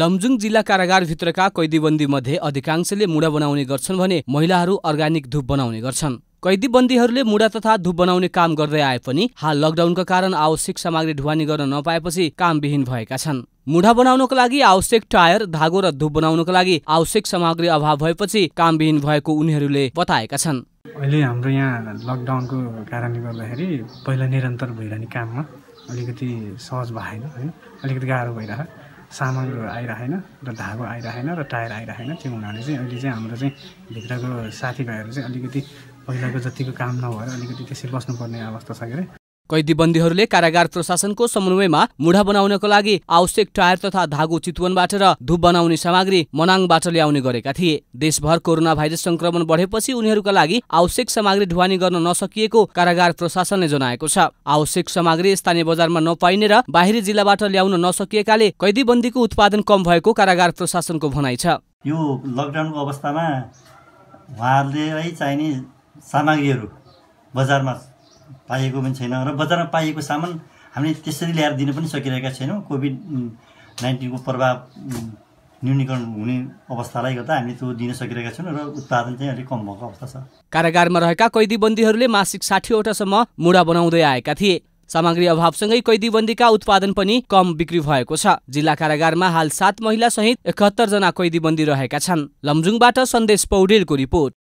लमजुङ जिल्ला कारागारभित्रका कैदीबन्दी मध्ये अधिकांशले मुढा बनाउने गर्छन् भने महिलाहरू अर्ग्यानिक धुप बनाउने गर्छन् कैदीबन्दीहरूले मुढा तथा धुप बनाउने काम गर्दै आए पनि हाल लकडाउनका कारण आवश्यक सामग्री ढुवानी गर्न नपाएपछि कामविहीन भएका छन् मुढा बनाउनको लागि आवश्यक टायर धागो र धुप बनाउनको लागि आवश्यक सामग्री अभाव भएपछि कामविहीन भएको उनीहरूले बताएका छन् अहिले हाम्रो यहाँ लकडाउनको कारणले गर्दाखेरि पहिला निरन्तर भइरहने काममा अलिकति सहज भएन होइन अलिकति गाह्रो भइरहेको सामानहरू आइरहेन र धागो आइरहेन र टायर आइरहेन त्यो हुनाले चाहिँ अहिले चाहिँ हाम्रो चाहिँ भित्रको साथीभाइहरू चाहिँ अलिकति पहिलाको जतिको काम नभएर अलिकति त्यसै बस्नुपर्ने अवस्था छ के अरे कैदीबन्दीहरूले कारागार प्रशासनको समन्वयमा मुढा बनाउनको लागि आवश्यक टायर तथा धागो चितवनबाट र धुप बनाउने सामग्री मनाङबाट ल्याउने गरेका थिए देशभर कोरोना भाइरस संक्रमण बढेपछि उनीहरूका लागि आवश्यक सामग्री ढुवानी गर्न नसकिएको कारागार प्रशासनले जनाएको छ आवश्यक सामग्री स्थानीय बजारमा नपाइने र बाहिरी जिल्लाबाट ल्याउन नसकिएकाले कैदीबन्दीको उत्पादन कम भएको कारागार प्रशासनको भनाइ छ यो लकडाउनको अवस्थामा उहाँहरूले है चाहिने सामग्रीहरू बजारमा पाइएको पनि छैन र बजारमा पाइएको सामान हामीले त्यसरी ल्याएर दिन पनि सकिरहेका छैनौँ कोभिड नाइन्टिनको प्रभाव न्यूनीकरण हुने अवस्थालाई गर्दा हामी त्यो दिन सकिरहेका छैनौँ र उत्पादन चाहिँ अलिक कम भएको अवस्था छ कारागारमा रहेका कैदीबन्दीहरूले मासिक साठीवटासम्म मुढा बनाउँदै आएका थिए सामग्री अभावसँगै कैदीबन्दीका उत्पादन पनि कम बिक्री भएको छ जिल्ला कारागारमा हाल सात महिला सहित एकहत्तर जना कैदीबन्दी रहेका छन् लमजुङबाट सन्देश पौडेलको रिपोर्ट